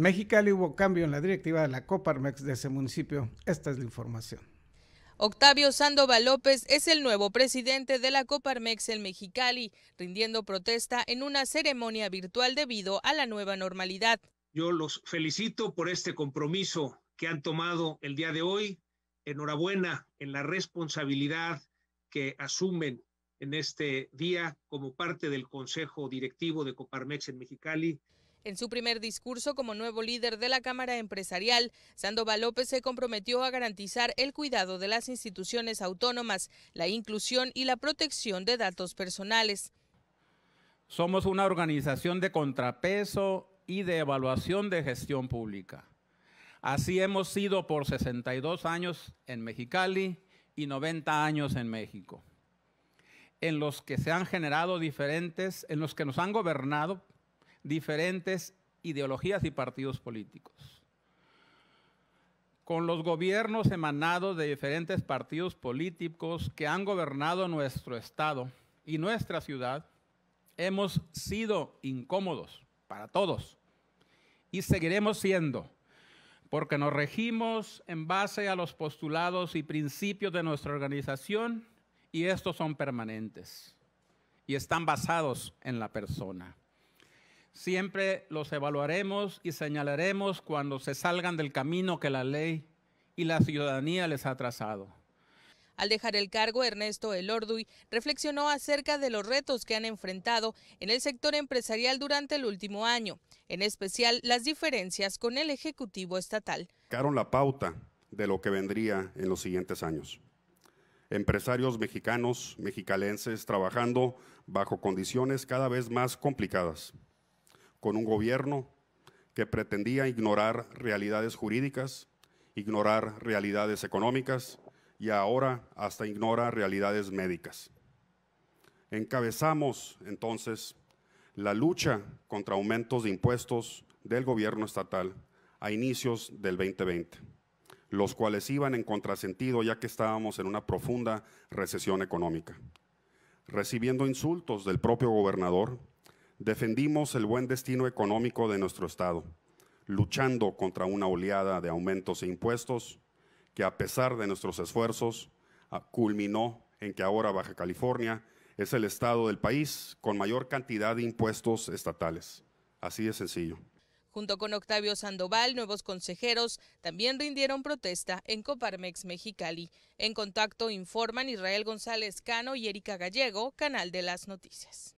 En Mexicali hubo cambio en la directiva de la Coparmex de ese municipio. Esta es la información. Octavio Sandoval López es el nuevo presidente de la Coparmex en Mexicali, rindiendo protesta en una ceremonia virtual debido a la nueva normalidad. Yo los felicito por este compromiso que han tomado el día de hoy. Enhorabuena en la responsabilidad que asumen en este día como parte del Consejo Directivo de Coparmex en Mexicali. En su primer discurso como nuevo líder de la Cámara Empresarial, Sandoval López se comprometió a garantizar el cuidado de las instituciones autónomas, la inclusión y la protección de datos personales. Somos una organización de contrapeso y de evaluación de gestión pública. Así hemos sido por 62 años en Mexicali y 90 años en México, en los que se han generado diferentes, en los que nos han gobernado diferentes ideologías y partidos políticos. Con los gobiernos emanados de diferentes partidos políticos que han gobernado nuestro Estado y nuestra ciudad, hemos sido incómodos para todos y seguiremos siendo, porque nos regimos en base a los postulados y principios de nuestra organización y estos son permanentes y están basados en la persona. Siempre los evaluaremos y señalaremos cuando se salgan del camino que la ley y la ciudadanía les ha trazado. Al dejar el cargo, Ernesto Elorduy reflexionó acerca de los retos que han enfrentado en el sector empresarial durante el último año, en especial las diferencias con el Ejecutivo Estatal. Caron la pauta de lo que vendría en los siguientes años. Empresarios mexicanos, mexicalenses, trabajando bajo condiciones cada vez más complicadas con un gobierno que pretendía ignorar realidades jurídicas, ignorar realidades económicas y ahora hasta ignora realidades médicas. Encabezamos entonces la lucha contra aumentos de impuestos del gobierno estatal a inicios del 2020, los cuales iban en contrasentido ya que estábamos en una profunda recesión económica, recibiendo insultos del propio gobernador defendimos el buen destino económico de nuestro Estado, luchando contra una oleada de aumentos e impuestos que a pesar de nuestros esfuerzos ah, culminó en que ahora Baja California es el estado del país con mayor cantidad de impuestos estatales. Así de sencillo. Junto con Octavio Sandoval, nuevos consejeros también rindieron protesta en Coparmex Mexicali. En contacto informan Israel González Cano y Erika Gallego, Canal de las Noticias.